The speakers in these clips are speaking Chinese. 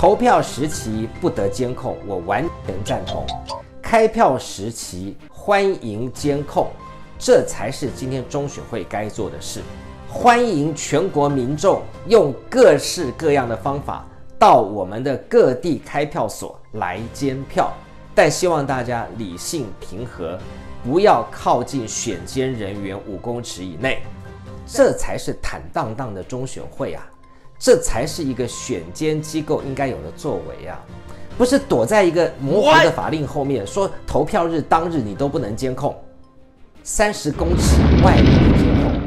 投票时期不得监控，我完全赞同。开票时期欢迎监控，这才是今天中选会该做的事。欢迎全国民众用各式各样的方法到我们的各地开票所来监票，但希望大家理性平和，不要靠近选监人员五公尺以内，这才是坦荡荡的中选会啊。这才是一个选监机构应该有的作为啊！不是躲在一个模糊的法令后面，说投票日当日你都不能监控，三十公尺外不监控。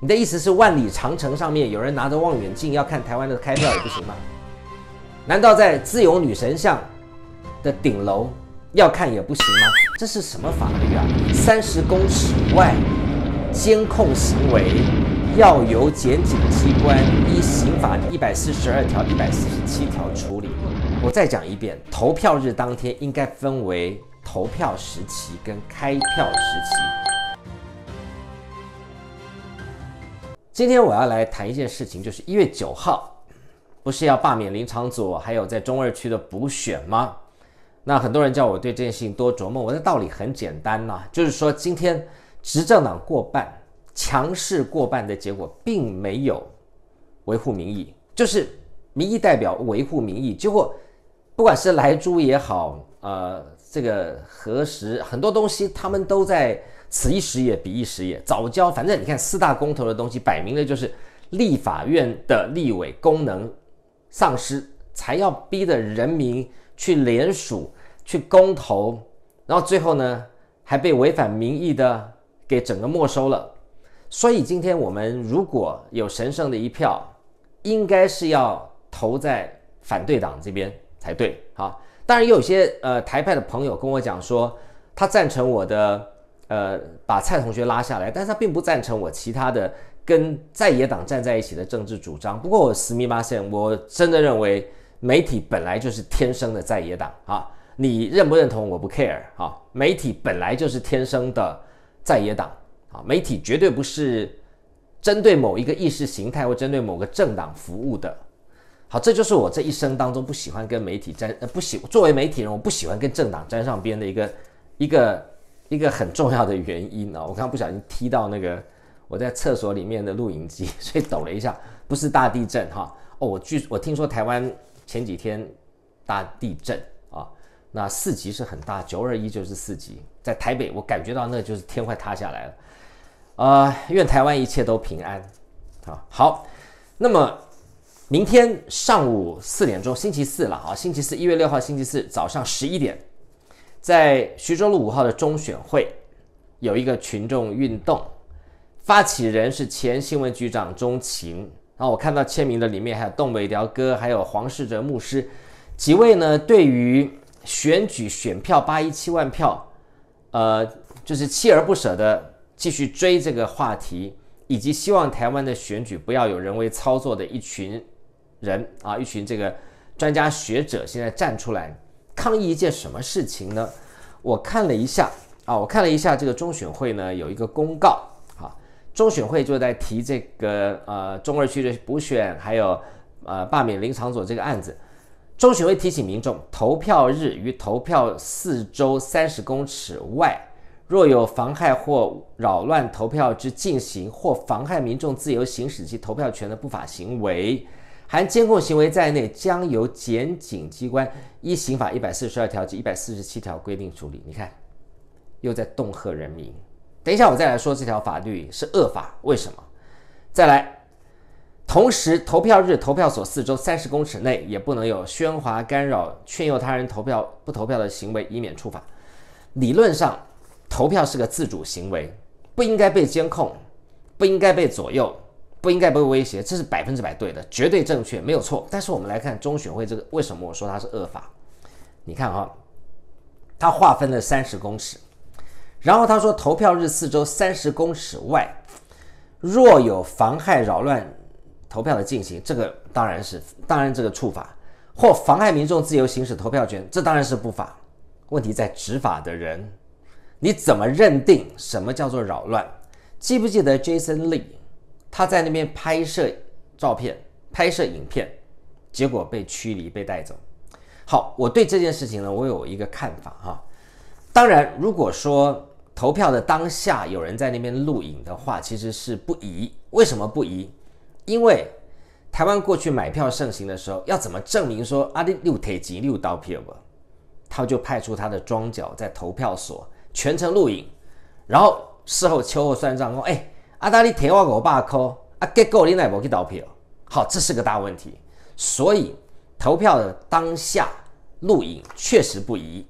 你的意思是万里长城上面有人拿着望远镜要看台湾的开票也不行吗？难道在自由女神像的顶楼要看也不行吗？这是什么法律啊？三十公尺外监控行为。要由检警机关依刑法一百四十二条、一百四十七条处理。我再讲一遍，投票日当天应该分为投票时期跟开票时期。今天我要来谈一件事情，就是一月九号不是要罢免林长佐，还有在中二区的补选吗？那很多人叫我对这件事情多琢磨。我的道理很简单呐，就是说今天执政党过半。强势过半的结果并没有维护民意，就是民意代表维护民意，结果不管是来猪也好，呃，这个何时很多东西他们都在此一时也彼一时也。早教，反正你看四大公投的东西摆明了就是立法院的立委功能丧失，才要逼着人民去联署去公投，然后最后呢还被违反民意的给整个没收了。所以今天我们如果有神圣的一票，应该是要投在反对党这边才对啊！当然，有些呃台派的朋友跟我讲说，他赞成我的呃把蔡同学拉下来，但是他并不赞成我其他的跟在野党站在一起的政治主张。不过我十米八线，我真的认为媒体本来就是天生的在野党啊！你认不认同我不 care 啊！媒体本来就是天生的在野党。啊，媒体绝对不是针对某一个意识形态或针对某个政党服务的。好，这就是我这一生当中不喜欢跟媒体沾呃，不喜作为媒体人，我不喜欢跟政党沾上边的一个一个一个很重要的原因啊。我刚刚不小心踢到那个我在厕所里面的录影机，所以抖了一下。不是大地震哈。哦，我据我听说台湾前几天大地震啊，那四级是很大，九二一就是四级，在台北我感觉到那就是天快塌下来了。呃，愿台湾一切都平安，啊好，那么明天上午四点钟，星期四了啊，星期四一月六号，星期四早上十一点，在徐州路五号的中选会有一个群众运动，发起人是前新闻局长钟情，然后我看到签名的里面还有东北辽哥，还有黄世哲牧师几位呢，对于选举选票八一七万票，呃，就是锲而不舍的。继续追这个话题，以及希望台湾的选举不要有人为操作的一群人啊，一群这个专家学者现在站出来抗议一件什么事情呢？我看了一下啊，我看了一下这个中选会呢有一个公告啊，中选会就在提这个呃中二区的补选，还有呃罢免林长佐这个案子，中选会提醒民众投票日与投票四周三十公尺外。若有妨害或扰乱投票之进行，或妨害民众自由行使其投票权的不法行为（含监控行为在内），将由检警机关依刑法一百四十二条及一百四十七条规定处理。你看，又在恫吓人民。等一下，我再来说这条法律是恶法，为什么？再来，同时，投票日投票所四周三十公尺内也不能有喧哗、干扰、劝诱他人投票不投票的行为，以免触法。理论上。投票是个自主行为，不应该被监控，不应该被左右，不应该被威胁，这是百分之百对的，绝对正确，没有错。但是我们来看中选会这个，为什么我说它是恶法？你看哈，它划分了三十公尺，然后他说投票日四周三十公尺外，若有妨害扰乱投票的进行，这个当然是当然这个触法，或妨害民众自由行使投票权，这当然是不法。问题在执法的人。你怎么认定什么叫做扰乱？记不记得 Jason Lee，他在那边拍摄照片、拍摄影片，结果被驱离、被带走。好，我对这件事情呢，我有一个看法哈。当然，如果说投票的当下有人在那边录影的话，其实是不宜。为什么不宜？因为台湾过去买票盛行的时候，要怎么证明说阿弟六铁吉六刀皮有？他就派出他的庄脚在投票所。全程录影，然后事后秋后算账哦。哎，阿达你电话给我把口，阿结果你奈无去投票，好，这是个大问题。所以投票的当下录影确实不宜。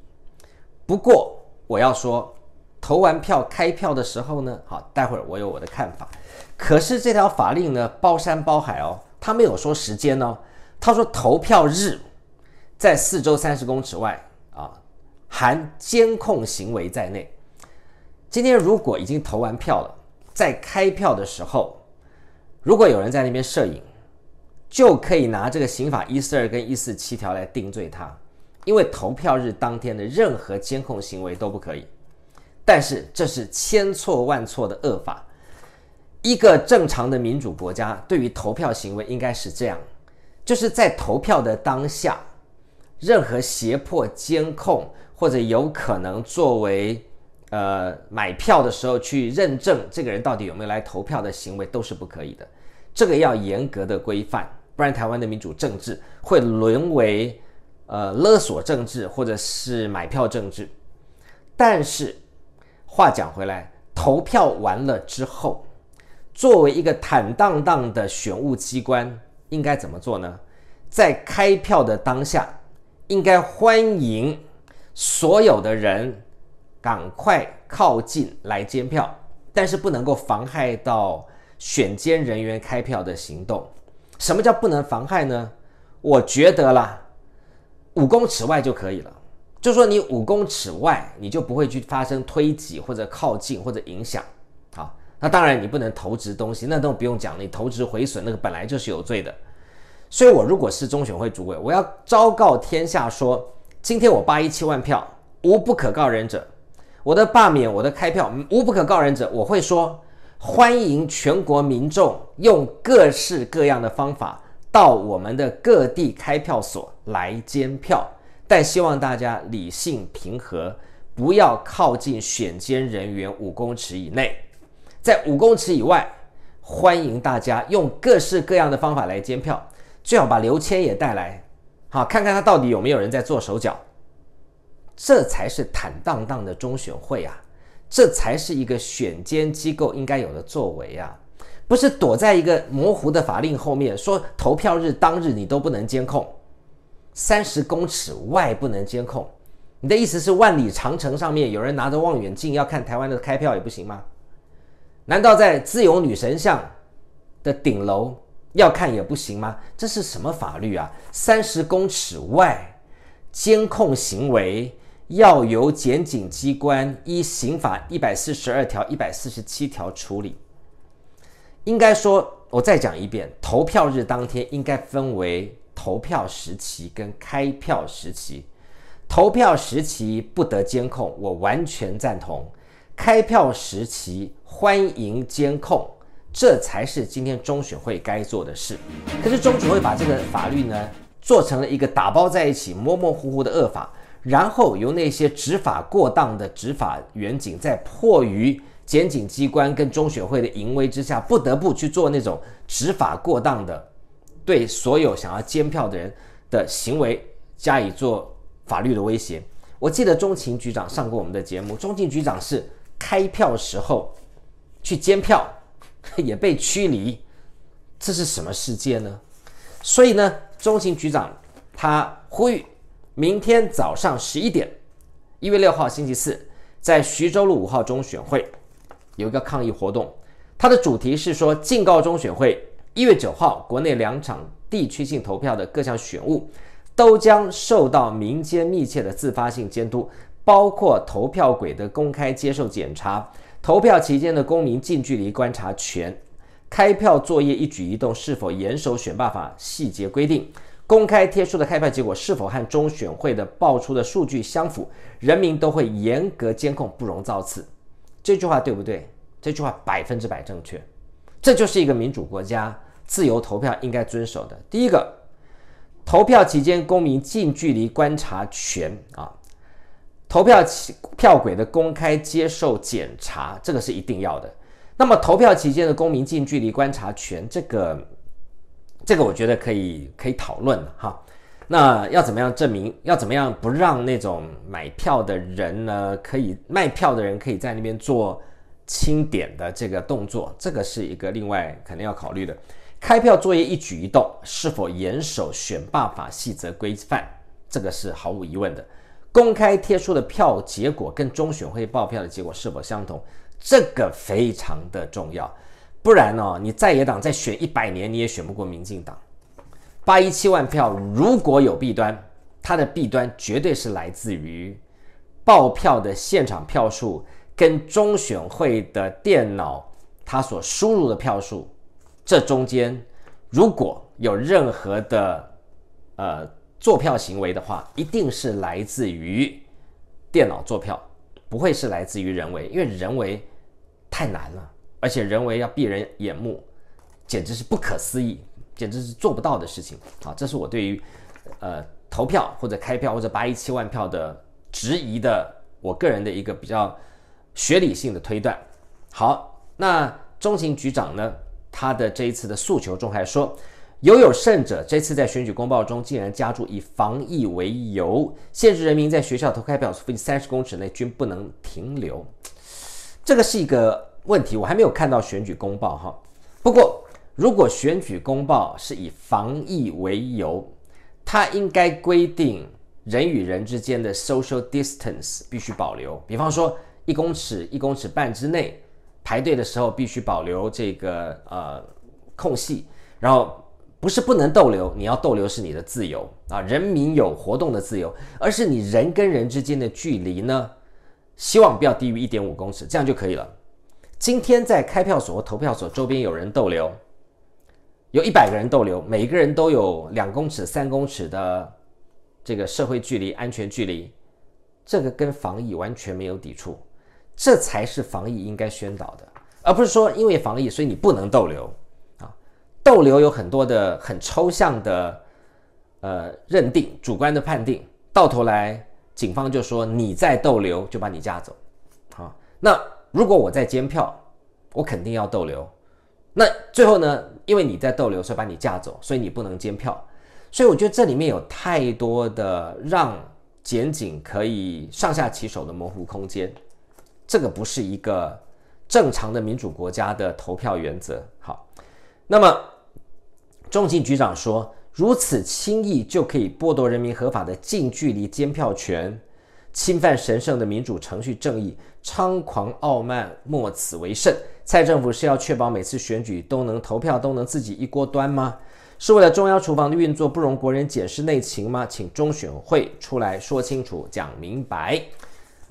不过我要说，投完票开票的时候呢，好，待会儿我有我的看法。可是这条法令呢，包山包海哦，他没有说时间哦，他说投票日在四周三十公尺外。含监控行为在内，今天如果已经投完票了，在开票的时候，如果有人在那边摄影，就可以拿这个刑法一四二跟一四七条来定罪他，因为投票日当天的任何监控行为都不可以。但是这是千错万错的恶法，一个正常的民主国家对于投票行为应该是这样，就是在投票的当下，任何胁迫、监控。或者有可能作为，呃，买票的时候去认证这个人到底有没有来投票的行为都是不可以的，这个要严格的规范，不然台湾的民主政治会沦为呃勒索政治或者是买票政治。但是话讲回来，投票完了之后，作为一个坦荡荡的选务机关，应该怎么做呢？在开票的当下，应该欢迎。所有的人赶快靠近来监票，但是不能够妨害到选监人员开票的行动。什么叫不能妨害呢？我觉得啦，五公尺外就可以了。就说你五公尺外，你就不会去发生推挤或者靠近或者影响。好，那当然你不能投掷东西，那都不用讲，你投掷毁损那个本来就是有罪的。所以，我如果是中选会主委，我要昭告天下说。今天我八一七万票，无不可告人者。我的罢免，我的开票，无不可告人者。我会说，欢迎全国民众用各式各样的方法到我们的各地开票所来监票，但希望大家理性平和，不要靠近选监人员五公尺以内。在五公尺以外，欢迎大家用各式各样的方法来监票，最好把刘谦也带来。好，看看他到底有没有人在做手脚，这才是坦荡荡的中选会啊，这才是一个选监机构应该有的作为啊，不是躲在一个模糊的法令后面说投票日当日你都不能监控，三十公尺外不能监控，你的意思是万里长城上面有人拿着望远镜要看台湾的开票也不行吗？难道在自由女神像的顶楼？要看也不行吗？这是什么法律啊？三十公尺外监控行为，要由检警机关依刑法一百四十二条、一百四十七条处理。应该说，我再讲一遍：投票日当天应该分为投票时期跟开票时期。投票时期不得监控，我完全赞同；开票时期欢迎监控。这才是今天中选会该做的事。可是中选会把这个法律呢做成了一个打包在一起、模模糊糊的恶法，然后由那些执法过当的执法员警，在迫于监警机关跟中选会的淫威之下，不得不去做那种执法过当的，对所有想要监票的人的行为加以做法律的威胁。我记得钟情局长上过我们的节目，钟情局长是开票时候去监票。也被驱离，这是什么世界呢？所以呢，中情局长他呼吁，明天早上十一点，一月六号星期四，在徐州路五号中选会有一个抗议活动。它的主题是说，敬告中选会，一月九号国内两场地区性投票的各项选务都将受到民间密切的自发性监督，包括投票轨的公开接受检查。投票期间的公民近距离观察权，开票作业一举一动是否严守选罢法细节规定，公开贴出的开票结果是否和中选会的爆出的数据相符，人民都会严格监控，不容造次。这句话对不对？这句话百分之百正确。这就是一个民主国家自由投票应该遵守的第一个，投票期间公民近距离观察权啊。投票期票轨的公开接受检查，这个是一定要的。那么，投票期间的公民近距离观察权，这个，这个我觉得可以可以讨论哈。那要怎么样证明？要怎么样不让那种买票的人呢？可以卖票的人可以在那边做清点的这个动作，这个是一个另外肯定要考虑的。开票作业一举一动是否严守选罢法细则规范，这个是毫无疑问的。公开贴出的票结果跟中选会报票的结果是否相同？这个非常的重要，不然呢，你在野党再选一百年，你也选不过民进党。八一七万票如果有弊端，它的弊端绝对是来自于报票的现场票数跟中选会的电脑它所输入的票数，这中间如果有任何的呃。坐票行为的话，一定是来自于电脑坐票，不会是来自于人为，因为人为太难了，而且人为要避人眼目，简直是不可思议，简直是做不到的事情啊！这是我对于呃投票或者开票或者八一七万票的质疑的我个人的一个比较学理性的推断。好，那中情局长呢，他的这一次的诉求中还说。尤有甚者，这次在选举公报中竟然加注以防疫为由，限制人民在学校投开票处附近三十公尺内均不能停留。这个是一个问题，我还没有看到选举公报哈。不过，如果选举公报是以防疫为由，它应该规定人与人之间的 social distance 必须保留，比方说一公尺、一公尺半之内排队的时候必须保留这个呃空隙，然后。不是不能逗留，你要逗留是你的自由啊，人民有活动的自由，而是你人跟人之间的距离呢，希望不要低于一点五公尺，这样就可以了。今天在开票所和投票所周边有人逗留，有一百个人逗留，每一个人都有两公尺、三公尺的这个社会距离、安全距离，这个跟防疫完全没有抵触，这才是防疫应该宣导的，而不是说因为防疫所以你不能逗留。逗留有很多的很抽象的，呃，认定主观的判定，到头来警方就说你在逗留就把你架走，好，那如果我在监票，我肯定要逗留，那最后呢，因为你在逗留所以把你架走，所以你不能监票，所以我觉得这里面有太多的让检警可以上下其手的模糊空间，这个不是一个正常的民主国家的投票原则，好，那么。中情局长说：“如此轻易就可以剥夺人民合法的近距离监票权，侵犯神圣的民主程序正义，猖狂傲慢，莫此为甚。”蔡政府是要确保每次选举都能投票都能自己一锅端吗？是为了中央厨房的运作不容国人解释内情吗？请中选会出来说清楚、讲明白。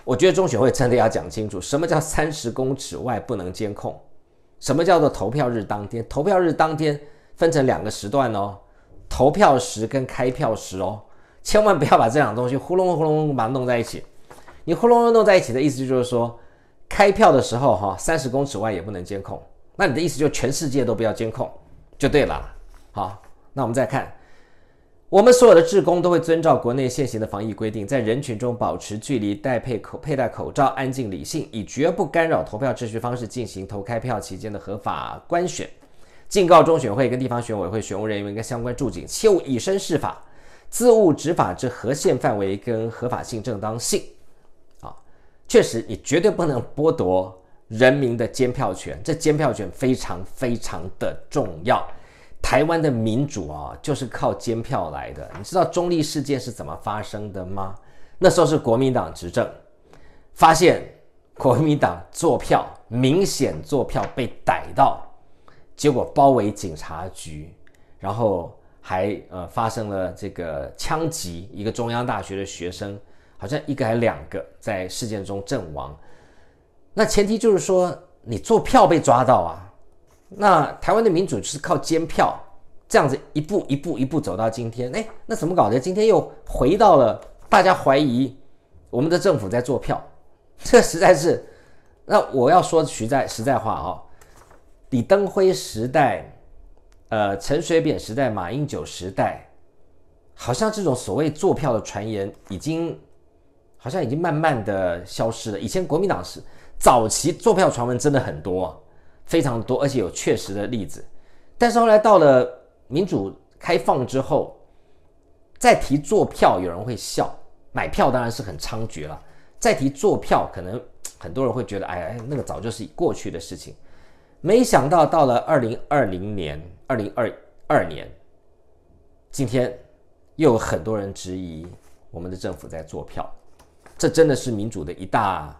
我觉得中选会真的要讲清楚，什么叫三十公尺外不能监控，什么叫做投票日当天？投票日当天。分成两个时段哦，投票时跟开票时哦，千万不要把这两东西呼隆呼隆把它弄在一起。你呼隆弄在一起的意思就是说，开票的时候哈，三十公尺外也不能监控。那你的意思就全世界都不要监控，就对了。好，那我们再看，我们所有的职工都会遵照国内现行的防疫规定，在人群中保持距离，戴佩口佩戴口罩，安静理性，以绝不干扰投票秩序方式进行投开票期间的合法官选。警告中选会跟地方选委会选务人员跟相关驻警，切勿以身试法，自误执法之合宪范围跟合法性正当性。啊，确实，你绝对不能剥夺人民的监票权，这监票权非常非常的重要。台湾的民主啊，就是靠监票来的。你知道中立事件是怎么发生的吗？那时候是国民党执政，发现国民党坐票，明显坐票被逮到。结果包围警察局，然后还呃发生了这个枪击，一个中央大学的学生好像一个还两个在事件中阵亡。那前提就是说你做票被抓到啊。那台湾的民主是靠监票这样子一步一步一步走到今天。哎，那怎么搞的？今天又回到了大家怀疑我们的政府在做票，这实在是。那我要说实在实在话啊。李登辉时代、呃陈水扁时代、马英九时代，好像这种所谓坐票的传言，已经好像已经慢慢的消失了。以前国民党是早期坐票传闻真的很多，非常多，而且有确实的例子。但是后来到了民主开放之后，再提坐票，有人会笑。买票当然是很猖獗了，再提坐票，可能很多人会觉得，哎呀，那个早就是过去的事情。没想到到了二零二零年、二零二二年，今天又有很多人质疑我们的政府在做票，这真的是民主的一大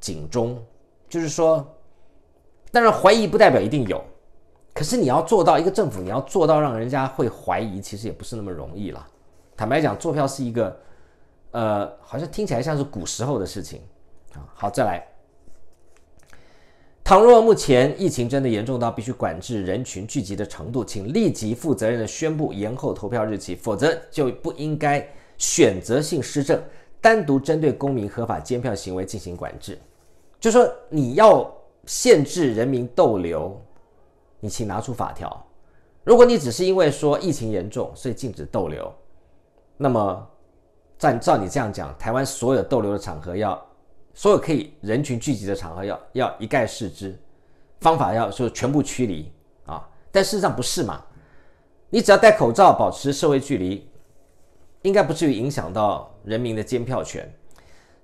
警钟。就是说，当然怀疑不代表一定有，可是你要做到一个政府，你要做到让人家会怀疑，其实也不是那么容易了。坦白讲，做票是一个，呃，好像听起来像是古时候的事情啊。好，再来。倘若目前疫情真的严重到必须管制人群聚集的程度，请立即负责任的宣布延后投票日期，否则就不应该选择性施政，单独针对公民合法监票行为进行管制。就说你要限制人民逗留，你请拿出法条。如果你只是因为说疫情严重，所以禁止逗留，那么，照你这样讲，台湾所有逗留的场合要。所有可以人群聚集的场合，要要一概视之，方法要说全部驱离啊！但事实上不是嘛？你只要戴口罩，保持社会距离，应该不至于影响到人民的监票权。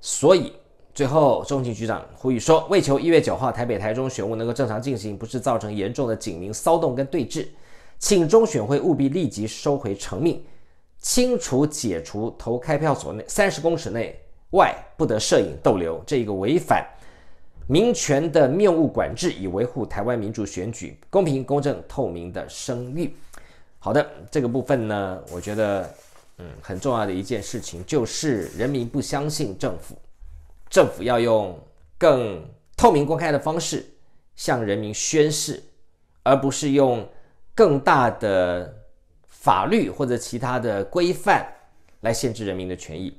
所以最后，中情局长呼吁说，为求一月九号台北、台中选务能够正常进行，不是造成严重的警民骚动跟对峙，请中选会务必立即收回成命，清除、解除投开票所内三十公尺内。外不得摄影逗留，这一个违反民权的面物管制，以维护台湾民主选举公平、公正、透明的声誉。好的，这个部分呢，我觉得，嗯，很重要的一件事情就是人民不相信政府，政府要用更透明、公开的方式向人民宣誓，而不是用更大的法律或者其他的规范来限制人民的权益。